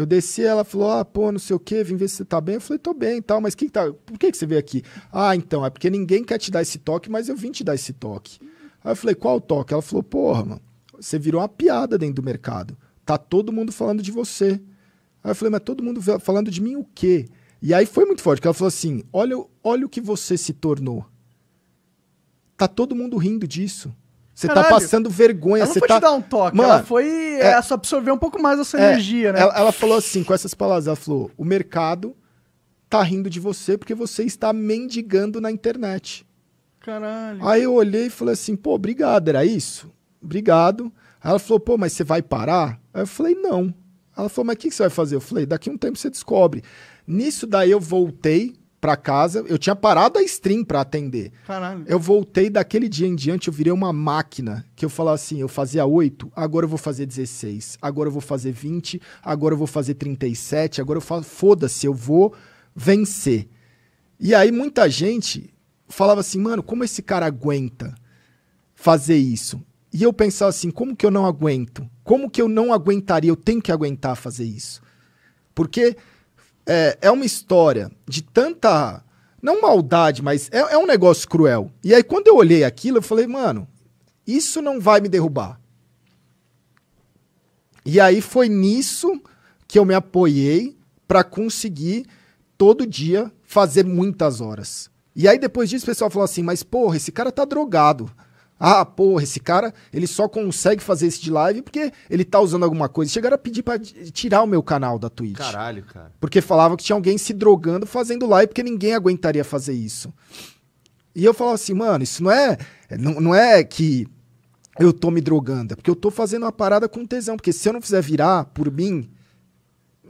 Eu desci, ela falou: ah, pô, não sei o quê, vim ver se você tá bem. Eu falei: tô bem e tal, mas quem tá, por que, que você veio aqui? Ah, então, é porque ninguém quer te dar esse toque, mas eu vim te dar esse toque. Aí eu falei: qual toque? Ela falou: porra, mano, você virou uma piada dentro do mercado. Tá todo mundo falando de você. Aí eu falei: mas todo mundo falando de mim o quê? E aí foi muito forte, porque ela falou assim: olha, olha o que você se tornou. Tá todo mundo rindo disso. Você tá passando vergonha. Ela não foi tá... te dar um toque, Mano, ela foi é-, é, só absorver um pouco mais a sua é, energia, né? Ela, ela, falou assim, com essas palavras, ela falou, o mercado tá rindo de você porque você está mendigando na internet. Caralho. Aí eu olhei e falei assim, pô, obrigado, era isso? Obrigado. Aí ela falou, pô, mas você vai parar? Aí eu falei, não. Ela falou, mas o que, que você vai fazer? Eu falei, daqui um tempo você descobre. Nisso daí eu voltei, para casa. Eu tinha parado a stream para atender. Caralho. Eu voltei daquele dia em diante, eu virei uma máquina que eu falava assim: eu fazia 8, agora eu vou fazer 16, agora eu vou fazer 20, agora eu vou fazer 37, agora eu falo, foda-se, eu vou vencer. E aí muita gente falava assim: mano, como esse cara aguenta fazer isso? E eu pensava assim: como que eu não aguento? Como que eu não aguentaria? Eu tenho que aguentar fazer isso. Porque é, é uma história de tanta. Não maldade, mas é, é um negócio cruel. E aí, quando eu olhei aquilo, eu falei, mano, isso não vai me derrubar. E aí foi nisso que eu me apoiei para conseguir todo dia fazer muitas horas. E aí depois disso o pessoal falou assim: "Mas porra, esse cara tá drogado". Ah, porra, esse cara, ele só consegue fazer esse de live porque ele tá usando alguma coisa. Chegaram a pedir pra tirar o meu canal da Twitch. Caralho, cara. Porque falava que tinha alguém se drogando fazendo live porque ninguém aguentaria fazer isso. E eu falava assim, mano, isso não é. é não, não é que eu tô me drogando, é porque eu tô fazendo uma parada com tesão. Porque se eu não fizer virar por mim,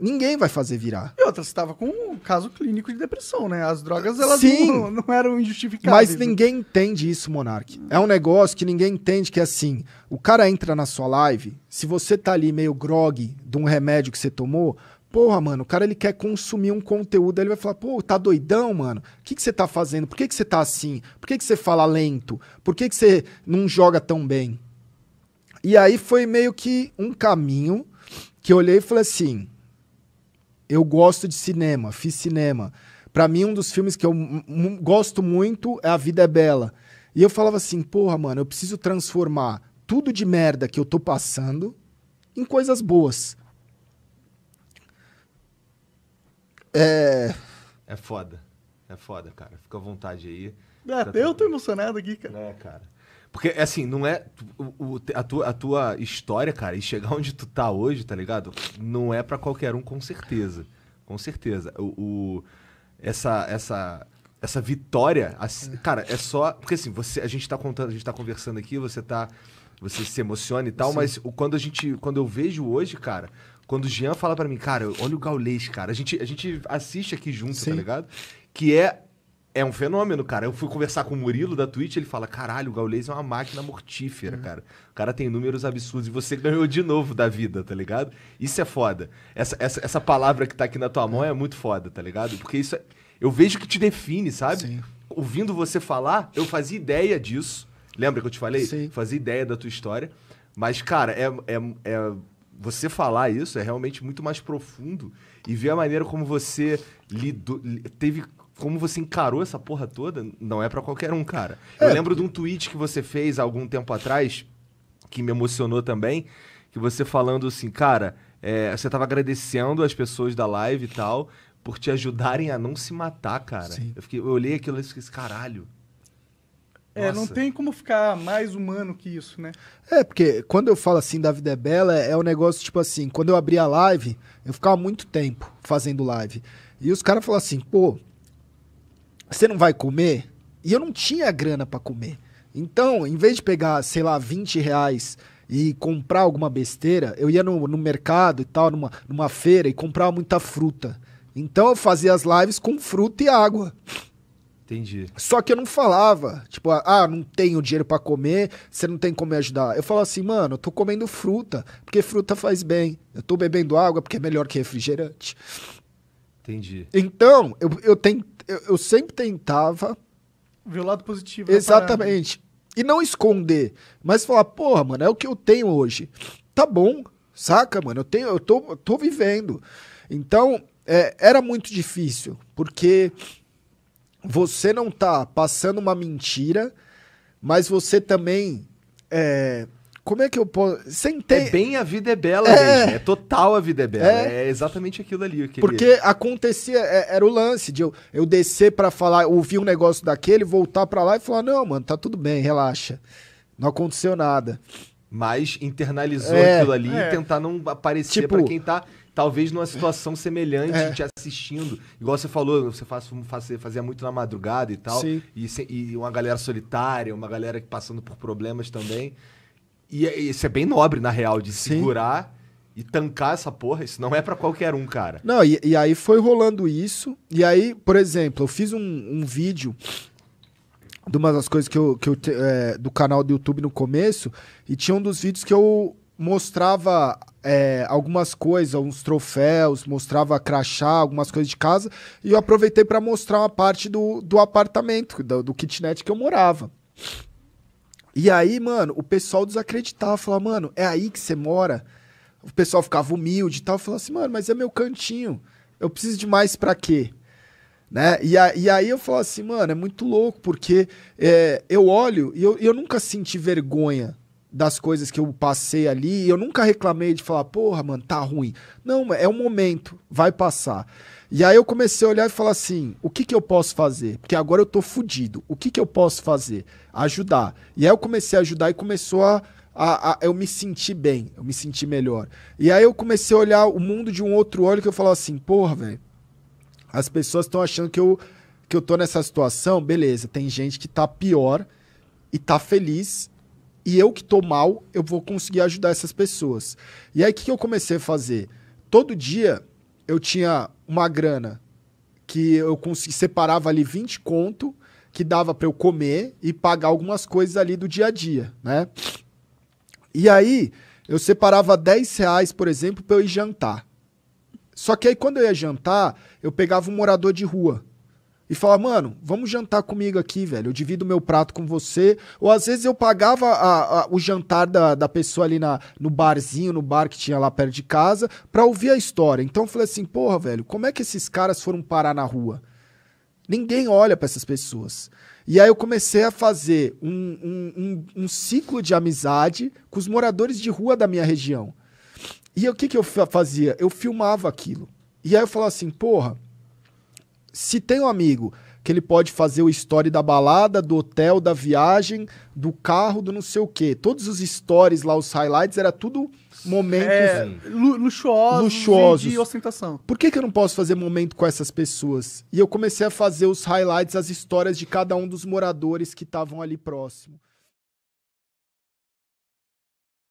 Ninguém vai fazer virar. E outra, você estava com um caso clínico de depressão, né? As drogas, elas Sim, não, não eram injustificáveis. Mas né? ninguém entende isso, Monark. É um negócio que ninguém entende que é assim. O cara entra na sua live, se você tá ali meio grog de um remédio que você tomou, porra, mano, o cara ele quer consumir um conteúdo, ele vai falar, pô, tá doidão, mano? O que, que você tá fazendo? Por que, que você tá assim? Por que, que você fala lento? Por que, que você não joga tão bem? E aí foi meio que um caminho que eu olhei e falei assim eu gosto de cinema, fiz cinema. Para mim, um dos filmes que eu gosto muito é A Vida é Bela. E eu falava assim, porra, mano, eu preciso transformar tudo de merda que eu tô passando em coisas boas. É. É foda. É foda, cara. Fica à vontade aí. É, tá eu tô emocionado aqui, cara. É, cara. Porque, assim, não é. O, a, tua, a tua história, cara, e chegar onde tu tá hoje, tá ligado? Não é para qualquer um, com certeza. Com certeza. O, o essa, essa, essa vitória, assim, cara, é só. Porque assim, você, a gente tá contando, a gente tá conversando aqui, você tá. Você se emociona e tal, Sim. mas quando a gente. Quando eu vejo hoje, cara, quando o Jean fala para mim, cara, olha o Gaulês, cara. A gente, a gente assiste aqui junto, tá Sim. tá ligado? Que é é um fenômeno, cara. Eu fui conversar com o Murilo da Twitch, ele fala: caralho, o Gaules é uma máquina mortífera, uhum. cara. O cara tem números absurdos e você ganhou de novo da vida, tá ligado? Isso é foda. Essa, essa, essa palavra que tá aqui na tua mão é muito foda, tá ligado? Porque isso é, Eu vejo que te define, sabe? Sim. Ouvindo você falar, eu fazia ideia disso. Lembra que eu te falei? Sim. Fazia ideia da tua história. Mas, cara, é, é, é você falar isso é realmente muito mais profundo e ver a maneira como você lido teve como você encarou essa porra toda, não é para qualquer um, cara. É. Eu lembro de um tweet que você fez há algum tempo atrás, que me emocionou também, que você falando assim, cara, é, você tava agradecendo as pessoas da live e tal, por te ajudarem a não se matar, cara. Sim. Eu, fiquei, eu olhei aquilo e fiquei, assim, caralho. É, Nossa. não tem como ficar mais humano que isso, né? É, porque quando eu falo assim da vida é bela, é um negócio tipo assim, quando eu abria a live, eu ficava muito tempo fazendo live. E os caras falaram assim, pô, você não vai comer? E eu não tinha grana para comer. Então, em vez de pegar, sei lá, 20 reais e comprar alguma besteira, eu ia no, no mercado e tal, numa, numa feira e comprava muita fruta. Então eu fazia as lives com fruta e água. Entendi. Só que eu não falava, tipo, ah, não tenho dinheiro para comer, você não tem como me ajudar. Eu falava assim, mano, eu tô comendo fruta, porque fruta faz bem. Eu tô bebendo água porque é melhor que refrigerante. Entendi. Então, eu, eu, eu, eu sempre tentava. Ver o lado positivo. Exatamente. E não esconder, mas falar, porra, mano, é o que eu tenho hoje. Tá bom, saca, mano? Eu, tenho, eu tô, eu tô vivendo. Então, é, era muito difícil, porque você não tá passando uma mentira, mas você também. É, como é que eu posso. Sem é ter... É bem a vida é bela, é... gente. É total a vida é bela. É, é exatamente aquilo ali. Porque acontecia, é, era o lance de eu, eu descer para falar, ouvir um negócio daquele, voltar para lá e falar: não, mano, tá tudo bem, relaxa. Não aconteceu nada. Mas internalizou é. aquilo ali e é. tentar não aparecer tipo, para quem tá talvez numa situação semelhante, é. te assistindo. Igual você falou, você faz, faz, fazia muito na madrugada e tal. E, e, uma galera solitária, uma galera passando por problemas também. E é, isso é bem nobre, na real, de Sim. segurar e tancar essa porra. Isso não é para qualquer um, cara. Não, e, e, aí foi rolando isso. E aí, por exemplo, eu fiz um, um vídeo de uma das coisas que eu, que eu é, do canal do YouTube no começo. E tinha um dos vídeos que eu mostrava é, algumas coisas, uns troféus, mostrava crachá, algumas coisas de casa. E eu aproveitei para mostrar uma parte do, do apartamento, do, do kitnet que eu morava. E aí, mano, o pessoal desacreditava, falava, mano, é aí que você mora? O pessoal ficava humilde e tal, falava assim, mano, mas é meu cantinho, eu preciso de mais pra quê? Né? E, a, e aí eu falo assim, mano, é muito louco, porque é, eu olho e eu, eu nunca senti vergonha das coisas que eu passei ali. Eu nunca reclamei de falar, porra, mano, tá ruim. Não, é um momento, vai passar. E aí eu comecei a olhar e falar assim: o que, que eu posso fazer? Porque agora eu tô fudido. O que, que eu posso fazer? Ajudar. E aí eu comecei a ajudar e começou a. A, a, eu me sentir bem, eu me senti melhor. E aí eu comecei a olhar o mundo de um outro olho que eu falava assim, porra, velho, as pessoas estão achando que eu, que eu tô nessa situação, beleza, tem gente que tá pior e tá feliz e eu que estou mal, eu vou conseguir ajudar essas pessoas. E aí o que, que eu comecei a fazer? Todo dia eu tinha uma grana que eu consegui, separava ali 20 conto que dava para eu comer e pagar algumas coisas ali do dia a dia, né? E aí eu separava 10 reais, por exemplo, para eu ir jantar. Só que aí quando eu ia jantar, eu pegava um morador de rua e falar, mano, vamos jantar comigo aqui, velho. Eu divido meu prato com você. Ou às vezes eu pagava a, a, o jantar da, da pessoa ali na, no barzinho, no bar que tinha lá perto de casa, pra ouvir a história. Então eu falei assim, porra, velho, como é que esses caras foram parar na rua? Ninguém olha para essas pessoas. E aí eu comecei a fazer um, um, um, um, ciclo de amizade com os moradores de rua da minha região. E o que, que eu fazia? Eu filmava aquilo. E aí eu falava assim, porra, se tem um amigo que ele pode fazer o story da balada, do hotel, da viagem, do carro, do não sei o quê. Todos os stories lá, os highlights, era tudo momentos é, luxuosos, luxuosos. de ostentação. Por que, que eu não posso fazer momento com essas pessoas? E eu comecei a fazer os highlights, as histórias de cada um dos moradores que estavam ali próximo.